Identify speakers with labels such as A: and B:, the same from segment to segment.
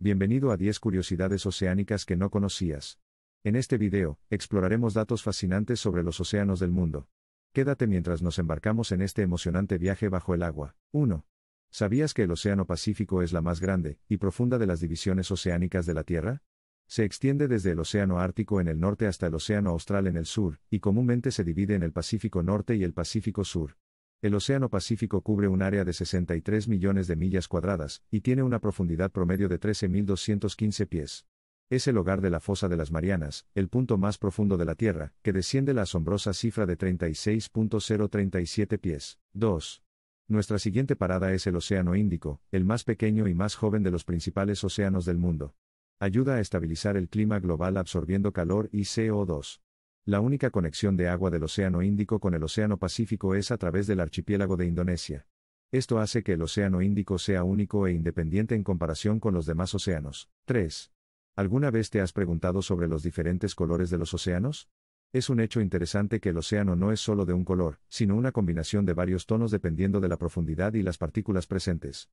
A: Bienvenido a 10 curiosidades oceánicas que no conocías. En este video, exploraremos datos fascinantes sobre los océanos del mundo. Quédate mientras nos embarcamos en este emocionante viaje bajo el agua. 1. ¿Sabías que el Océano Pacífico es la más grande y profunda de las divisiones oceánicas de la Tierra? Se extiende desde el Océano Ártico en el norte hasta el Océano Austral en el sur, y comúnmente se divide en el Pacífico Norte y el Pacífico Sur. El Océano Pacífico cubre un área de 63 millones de millas cuadradas, y tiene una profundidad promedio de 13.215 pies. Es el hogar de la Fosa de las Marianas, el punto más profundo de la Tierra, que desciende la asombrosa cifra de 36.037 pies. 2. Nuestra siguiente parada es el Océano Índico, el más pequeño y más joven de los principales océanos del mundo. Ayuda a estabilizar el clima global absorbiendo calor y CO2. La única conexión de agua del Océano Índico con el Océano Pacífico es a través del archipiélago de Indonesia. Esto hace que el Océano Índico sea único e independiente en comparación con los demás océanos. 3. ¿Alguna vez te has preguntado sobre los diferentes colores de los océanos? Es un hecho interesante que el océano no es solo de un color, sino una combinación de varios tonos dependiendo de la profundidad y las partículas presentes.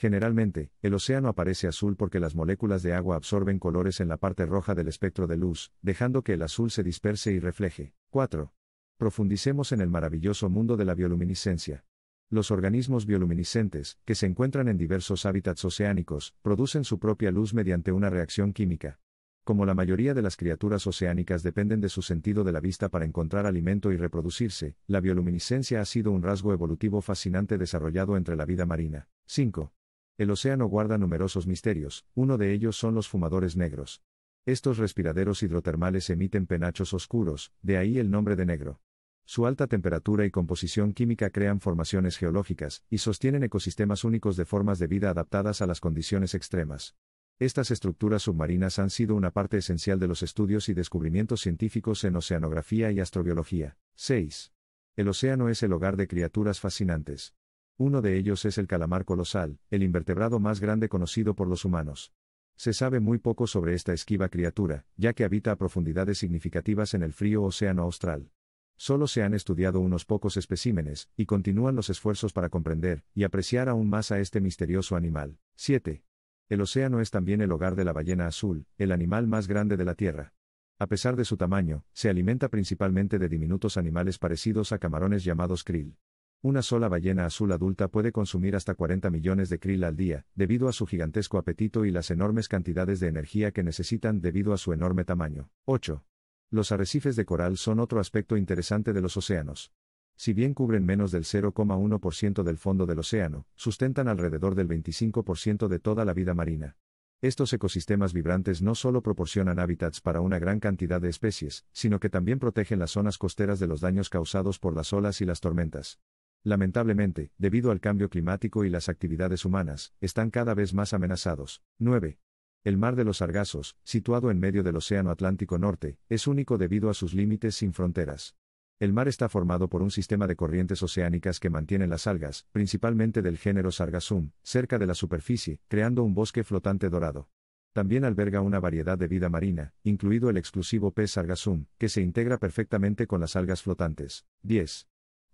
A: Generalmente, el océano aparece azul porque las moléculas de agua absorben colores en la parte roja del espectro de luz, dejando que el azul se disperse y refleje. 4. Profundicemos en el maravilloso mundo de la bioluminiscencia. Los organismos bioluminiscentes, que se encuentran en diversos hábitats oceánicos, producen su propia luz mediante una reacción química. Como la mayoría de las criaturas oceánicas dependen de su sentido de la vista para encontrar alimento y reproducirse, la bioluminiscencia ha sido un rasgo evolutivo fascinante desarrollado entre la vida marina. 5. El océano guarda numerosos misterios, uno de ellos son los fumadores negros. Estos respiraderos hidrotermales emiten penachos oscuros, de ahí el nombre de negro. Su alta temperatura y composición química crean formaciones geológicas, y sostienen ecosistemas únicos de formas de vida adaptadas a las condiciones extremas. Estas estructuras submarinas han sido una parte esencial de los estudios y descubrimientos científicos en oceanografía y astrobiología. 6. El océano es el hogar de criaturas fascinantes. Uno de ellos es el calamar colosal, el invertebrado más grande conocido por los humanos. Se sabe muy poco sobre esta esquiva criatura, ya que habita a profundidades significativas en el frío océano austral. Solo se han estudiado unos pocos especímenes, y continúan los esfuerzos para comprender y apreciar aún más a este misterioso animal. 7. El océano es también el hogar de la ballena azul, el animal más grande de la Tierra. A pesar de su tamaño, se alimenta principalmente de diminutos animales parecidos a camarones llamados krill. Una sola ballena azul adulta puede consumir hasta 40 millones de krill al día, debido a su gigantesco apetito y las enormes cantidades de energía que necesitan debido a su enorme tamaño. 8. Los arrecifes de coral son otro aspecto interesante de los océanos. Si bien cubren menos del 0,1% del fondo del océano, sustentan alrededor del 25% de toda la vida marina. Estos ecosistemas vibrantes no solo proporcionan hábitats para una gran cantidad de especies, sino que también protegen las zonas costeras de los daños causados por las olas y las tormentas lamentablemente, debido al cambio climático y las actividades humanas, están cada vez más amenazados. 9. El Mar de los Sargazos, situado en medio del Océano Atlántico Norte, es único debido a sus límites sin fronteras. El mar está formado por un sistema de corrientes oceánicas que mantienen las algas, principalmente del género Sargassum, cerca de la superficie, creando un bosque flotante dorado. También alberga una variedad de vida marina, incluido el exclusivo pez sargazum, que se integra perfectamente con las algas flotantes. 10.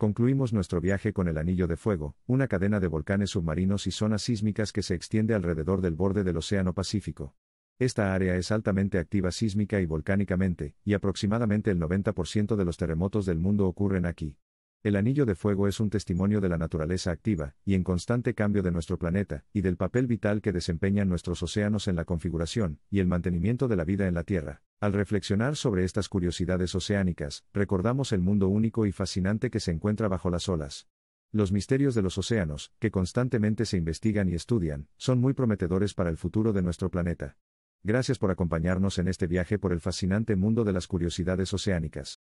A: Concluimos nuestro viaje con el Anillo de Fuego, una cadena de volcanes submarinos y zonas sísmicas que se extiende alrededor del borde del Océano Pacífico. Esta área es altamente activa sísmica y volcánicamente, y aproximadamente el 90% de los terremotos del mundo ocurren aquí. El anillo de fuego es un testimonio de la naturaleza activa y en constante cambio de nuestro planeta, y del papel vital que desempeñan nuestros océanos en la configuración y el mantenimiento de la vida en la Tierra. Al reflexionar sobre estas curiosidades oceánicas, recordamos el mundo único y fascinante que se encuentra bajo las olas. Los misterios de los océanos, que constantemente se investigan y estudian, son muy prometedores para el futuro de nuestro planeta. Gracias por acompañarnos en este viaje por el fascinante mundo de las curiosidades oceánicas.